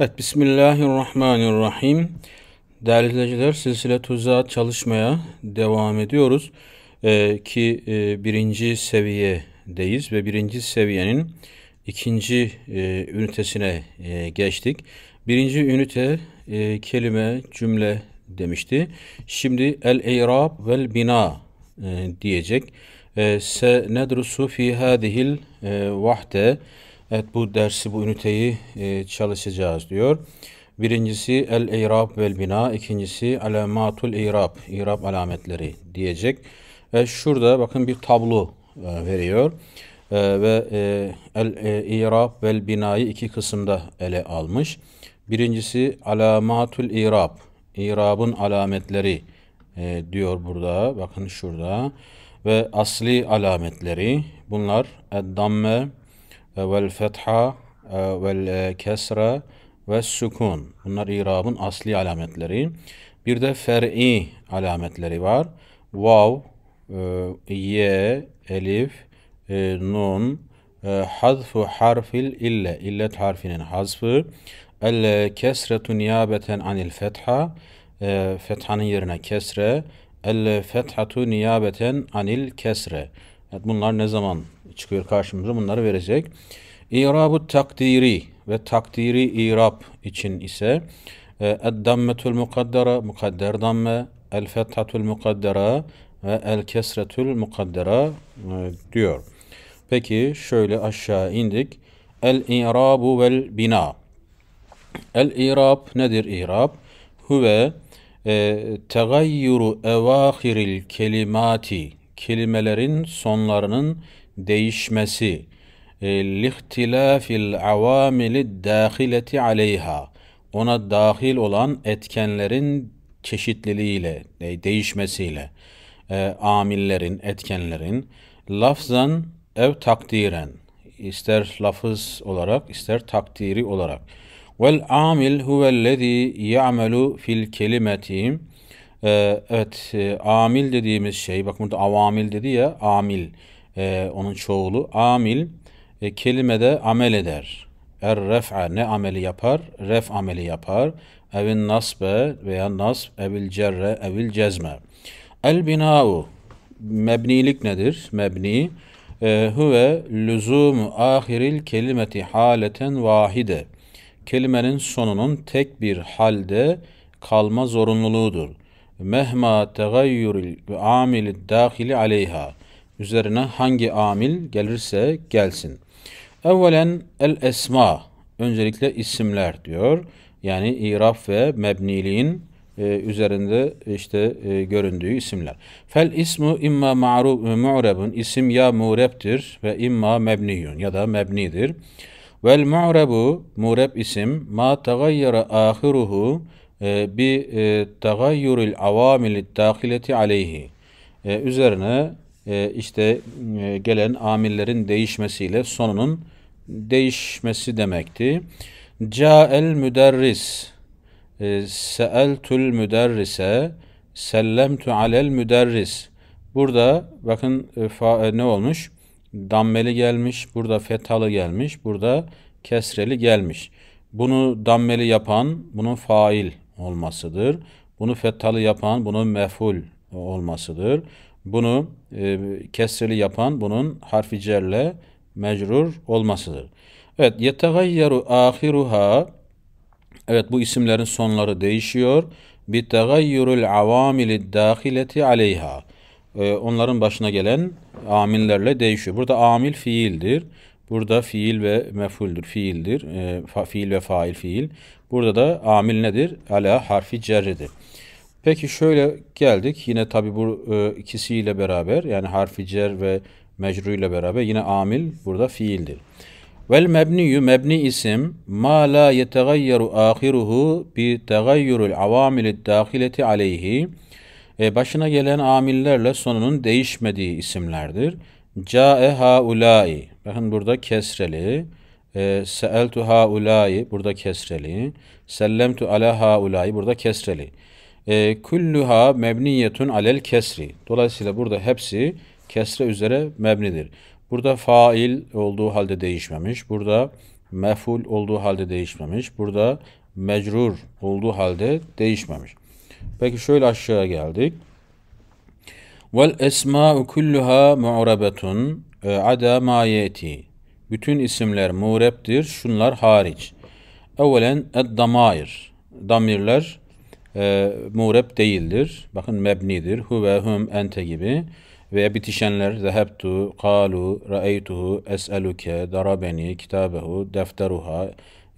Evet Bismillahirrahmanirrahim. Değerli izleyiciler silsile tuzağa çalışmaya devam ediyoruz. Ee, ki e, birinci seviyedeyiz ve birinci seviyenin ikinci e, ünitesine e, geçtik. Birinci ünite e, kelime, cümle demişti. Şimdi el-i'rab vel bina e, diyecek. E, Se nedrusu fi hadihil e, vahde. Evet bu dersi bu üniteyi e, çalışacağız diyor. Birincisi el irab vel bina, ikincisi alamatul irab, irab alametleri diyecek. Ve şurada bakın bir tablo e, veriyor. E, ve e, el e, irab vel binayı iki kısımda ele almış. Birincisi alamatul irab, irabın alametleri e, diyor burada. Bakın şurada ve asli alametleri bunlar damme ee, vel fetha e, vel e, kesre ve sukun. Bunlar irabın asli alametleri. Bir de fer'i alametleri var. Vav, e, ye, elif, e, nun, e, hazfu harfil ille, illet harfinin hazfı, el e, kesretu niyabeten anil fetha, e, fethanın yerine kesre, el fethatu niyabeten anil kesre. bunlar ne zaman çıkıyor karşımıza bunları verecek. İrabu takdiri ve takdiri irab için ise e, Eddammetül mukaddara, mukadder damme, el fethatul mukaddara ve el kesretül mukaddara e, diyor. Peki şöyle aşağı indik. El irabu vel bina. El irab nedir irab? Huve e, tegayyuru evahiril kelimati kelimelerin sonlarının değişmesi e, lihtilafil avamili dâhileti aleyha ona dahil olan etkenlerin çeşitliliğiyle e, değişmesiyle e, amillerin etkenlerin lafzan ev takdiren ister lafız olarak ister takdiri olarak vel amil huvellezî ya'melu fil kelimeti evet amil dediğimiz şey bak burada avamil dedi ya amil e, onun çoğulu. Amil e, kelimede amel eder. Er ref'a ne ameli yapar? Ref ameli yapar. Evin nasbe veya nasb, evil cerre, evil cezme. El bina'u mebnilik nedir? Mebni e, huve lüzum ahiril kelimeti haleten vahide. Kelimenin sonunun tek bir halde kalma zorunluluğudur. Mehma tegayyuril amil dahili aleyha üzerine hangi amil gelirse gelsin. Evvelen el esma öncelikle isimler diyor. Yani iraf ve mebniliğin e, üzerinde işte e, göründüğü isimler. Fel ismu imma ma'ruf e, mu'rebun isim ya mu'rebtir ve imma mebniyun ya da mebnidir. Vel mu'rebu mu'reb isim ma tagayyara ahiruhu e, bi e, tagayyuril avamili dâhileti aleyhi. Üzerine ee, e, işte gelen amillerin değişmesiyle sonunun değişmesi demekti. Ca'el müderris e, seeltül müderrise sellemtu alel müderris burada bakın e, e, ne olmuş? Dammeli gelmiş, burada fethalı gelmiş, burada kesreli gelmiş. Bunu dammeli yapan bunun fail olmasıdır. Bunu fethalı yapan bunun meful olmasıdır. Bunu e, kesreli yapan bunun harfi cerle mecrur olmasıdır. Evet yetagayyaru ahiruha Evet bu isimlerin sonları değişiyor. Bi tagayyurul avamili dahileti aleyha. E, onların başına gelen amillerle değişiyor. Burada amil fiildir. Burada fiil ve mefuldür. Fiildir. E, fa, fiil ve fail fiil. Burada da amil nedir? Ala harfi cerridir. Peki şöyle geldik. Yine tabii bu e, ikisiyle beraber yani harfi cer ve mecru ile beraber yine amil burada fiildir. Vel mebniyü mebni isim ma la yetegayyeru ahiruhu bi tegayyurul avamili dahileti aleyhi e, başına gelen amillerle sonunun değişmediği isimlerdir. Ca'e haulai bakın burada kesreli e, seeltu haulai burada kesreli sellemtu ala haulai burada kesreli. E, kulluha mebniyetun alel kesri. Dolayısıyla burada hepsi kesre üzere mebnidir. Burada fail olduğu halde değişmemiş. Burada meful olduğu halde değişmemiş. Burada mecrur olduğu halde değişmemiş. Peki şöyle aşağıya geldik. Vel esma'u kulluha mu'rabetun e, ada ma Bütün isimler mu'reptir. Şunlar hariç. Evvelen ed damair. Damirler e, mureb değildir. Bakın mebnidir. Huve, hum, ente gibi. Ve bitişenler zehebtu, kalu, raeytuhu, es'eluke, darabeni, kitabehu, defteruha,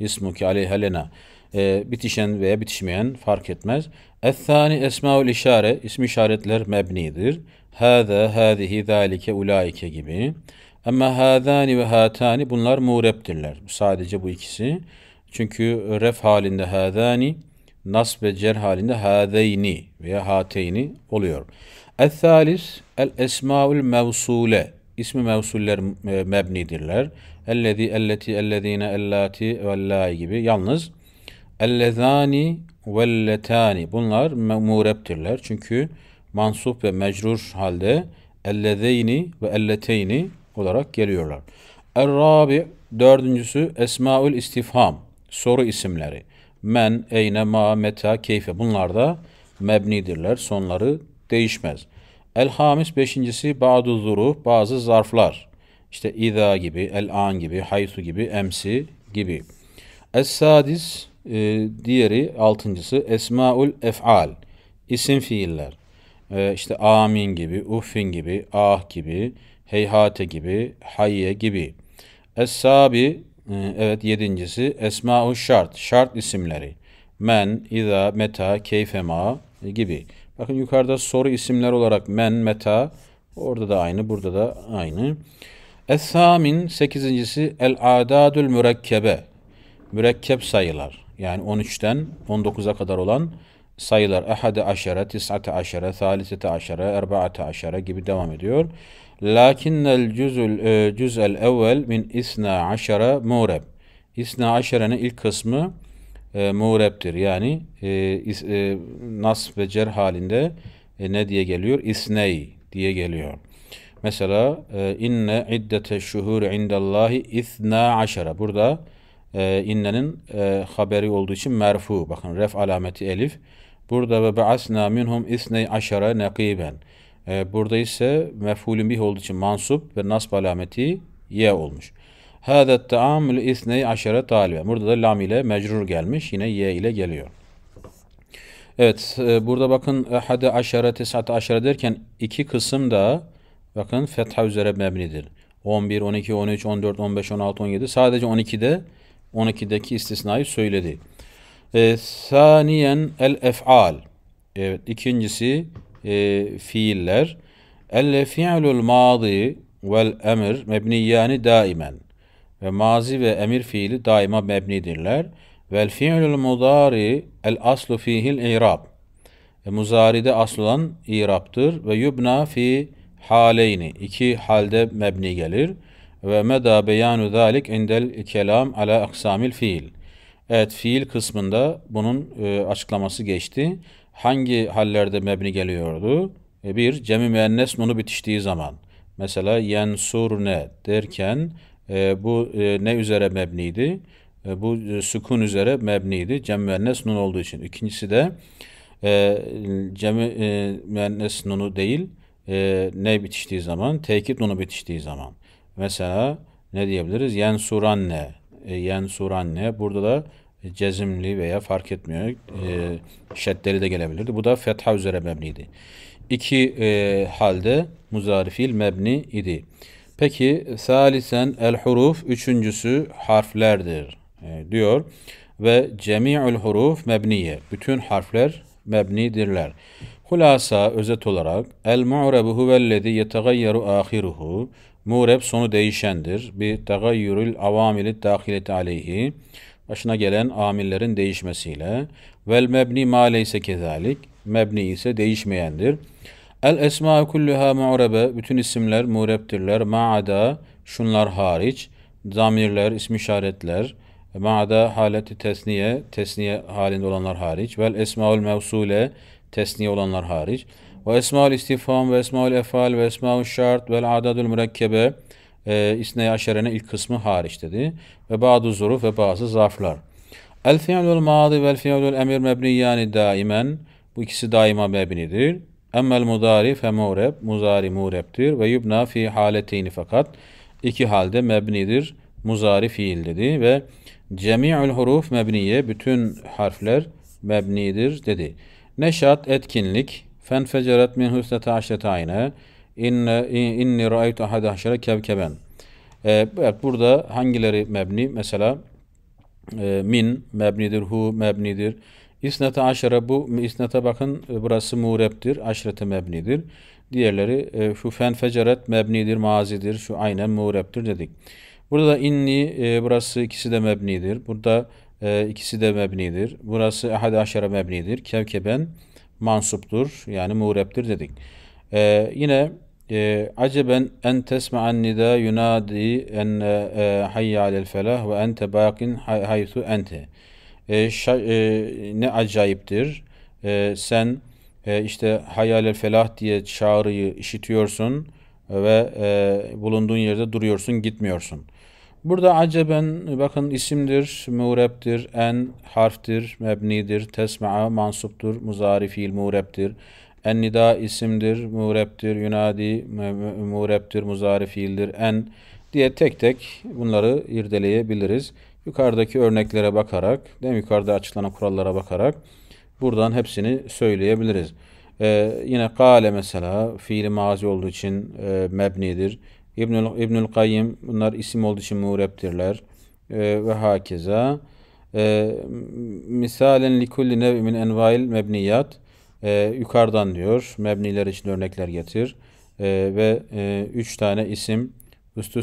ismuke aleyhelena. E, bitişen veya bitişmeyen fark etmez. Ethani esmaul işare, ismi işaretler mebnidir. Hâze, hâzihi, zâlike, ulaike gibi. Ama hâzâni ve hâtâni bunlar murebdirler. Sadece bu ikisi. Çünkü ref halinde hâzâni, nasb ve cer halinde hadeyni veya hateyni oluyor. El-thalis el-esmaül mevsule ismi mevsuller e, mebnidirler. Ellezi, elleti, ellezine, ellati, vellâi gibi. Yalnız ellezani, velletani bunlar mureptirler. Çünkü mansup ve mecrur halde ellezeyni ve elleteyni olarak geliyorlar. Er-rabi dördüncüsü esmaül istifham soru isimleri men, eyne, ma, meta, keyfe bunlar da mebnidirler. Sonları değişmez. El hamis beşincisi ba'du zuru, bazı zarflar. İşte ida gibi, el an gibi, haysu gibi, emsi gibi. Es sadis e, diğeri altıncısı esmaul ef'al isim fiiller. E, işte amin gibi, uffin gibi, ah gibi, heyhate gibi, hayye gibi. Es sabi ee, evet yedincisi esma-u şart, şart isimleri. Men, iza, meta, keyfema gibi. Bakın yukarıda soru isimler olarak men, meta, orada da aynı, burada da aynı. es sekizincisi el-adadül mürekkebe, mürekkep sayılar. Yani 13'ten 19'a kadar olan sayılar. Ahade aşere, tisate aşere, thalithete aşere, erbaate aşere gibi devam ediyor. Lakinnel cüzül e, cüz'el evvel min isna aşara mureb. İsna aşaranın ilk kısmı e, muğrebtir. Yani e, is, e, nas ve cer halinde e, ne diye geliyor? İsney diye geliyor. Mesela e, inne iddete şuhur indallahi isna aşara. Burada e, innenin e, haberi olduğu için merfu. Bakın ref alameti elif. Burada ve ba'asna minhum isney aşara nekiben. E, burada ise mef'ulün bih olduğu için mansup ve nasb alameti ye olmuş. Hâdet ta'amül isney aşere talibe. Burada da lam ile mecrur gelmiş. Yine ye ile geliyor. Evet e, burada bakın hade aşere tesate aşere derken iki kısım da bakın fetha üzere mebnidir. 11, 12, 13, 14, 15, 16, 17 sadece 12'de 12'deki istisnayı söyledi. E, saniyen el ef'al. Evet ikincisi e, fiiller. Elle fi'lul madi vel emir mebniyani daimen. Ve mazi ve emir fiili daima mebnidirler. Vel fi'lul mudari el aslu fihil i'rab. E, muzaride asıl olan i'raptır. Ve yubna fi haleyni. iki halde mebni gelir. Ve meda beyanu zalik indel kelam ala aksamil fiil. Evet fiil kısmında bunun e, açıklaması geçti hangi hallerde mebni geliyordu? E bir, cemi müennes nunu bitiştiği zaman. Mesela yensur ne derken e, bu e, ne üzere mebniydi? E, bu e, sükun üzere mebniydi. Cem müennes nun olduğu için. İkincisi de e, cemi e, müennes nunu değil, e, ne bitiştiği zaman? Tekit nunu bitiştiği zaman. Mesela ne diyebiliriz? Yensuran ne? E, ne? Burada da cezimli veya fark etmiyor. E, şeddeli de gelebilirdi. Bu da fetha üzere mebniydi. İki e, halde muzarifil mebni idi. Peki salisen el huruf üçüncüsü harflerdir e, diyor ve cemi'ül huruf mebniye. Bütün harfler mebnidirler. Hulasa özet olarak el mu'rebu huvellezi yetegayyeru ahiruhu. Mu'reb sonu değişendir. Bi tegayyürül avamili dahileti aleyhi başına gelen amillerin değişmesiyle vel mebni ma leyse kezalik mebni ise değişmeyendir. El esma kulluha mu'rebe bütün isimler mu'reptirler ma'ada şunlar hariç zamirler ismi işaretler ma'ada haleti tesniye tesniye halinde olanlar hariç vel esmaul mevsule tesniye olanlar hariç ve esmaul istifam ve esmaul efal ve esmaul şart vel adadul mürekkebe e, İsne Aşere'nin ilk kısmı hariç dedi. Ve bazı zoruf ve bazı zarflar. El fi'lul madi vel fi'lul emir mebniyani daimen. Bu ikisi daima mebnidir. Emmel mudari fe mureb, muzari murebtir ve yubna fi haleteyni fakat iki halde mebnidir, muzari fiil dedi ve cemi'ül huruf mebniye, bütün harfler mebnidir dedi. Neşat, etkinlik, fen fenfeceret min hüsnete aşrete ayne, İnne, inni ra'aytu ahade kevkeben. Ee, evet burada hangileri mebni? Mesela e, min mebnidir, hu mebnidir. İsnete aşere bu isnete bakın e, burası mureptir, aşrete mebnidir. Diğerleri e, şu fen feceret mebnidir, mazidir, şu aynen mureptir dedik. Burada inni burası ikisi de mebnidir. Burada ikisi de mebnidir. Burası ahad aşere mebnidir. Kevkeben mansuptur yani mureptir dedik. E, yine ee, aceben en tesma'an nida yunadi en e, hayye alel felah ve ente bakin haythu ente. Ee, e, ne acayiptir. E, sen e, işte hayalel felah diye çağrıyı işitiyorsun ve e, bulunduğun yerde duruyorsun, gitmiyorsun. Burada aceben bakın isimdir, mureptir, en harftir, mebnidir, tesma'a mansuptur, muzari fiil mureptir. En nida isimdir, mureptir, yunadi, mureptir, muzari fiildir, en diye tek tek bunları irdeleyebiliriz. Yukarıdaki örneklere bakarak, değil mi? yukarıda açıklanan kurallara bakarak buradan hepsini söyleyebiliriz. Ee, yine kale mesela fiili mazi olduğu için e, mebnidir. İbnül, İbnül Kayyim bunlar isim olduğu için mureptirler ee, ve hakeza. Ee, misalen likulli nevi min envail mebniyat e, yukarıdan diyor mebniler için örnekler getir e, ve e, üç tane isim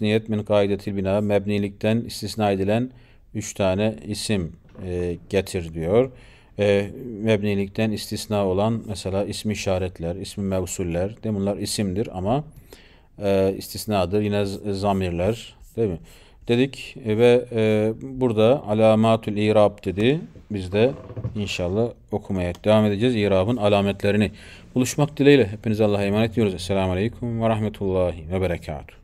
niyet min kaidetil bina mebnilikten istisna edilen üç tane isim e, getir diyor. E, mebnilikten istisna olan mesela ismi işaretler, ismi mevsuller de bunlar isimdir ama e, istisnadır. Yine zamirler değil mi? dedik e, ve e, burada alamatül irab dedi. Biz de inşallah okumaya devam edeceğiz irabın alametlerini. Buluşmak dileğiyle hepinize Allah'a emanet ediyoruz. Esselamu Aleyküm ve Rahmetullahi ve Berekatuhu.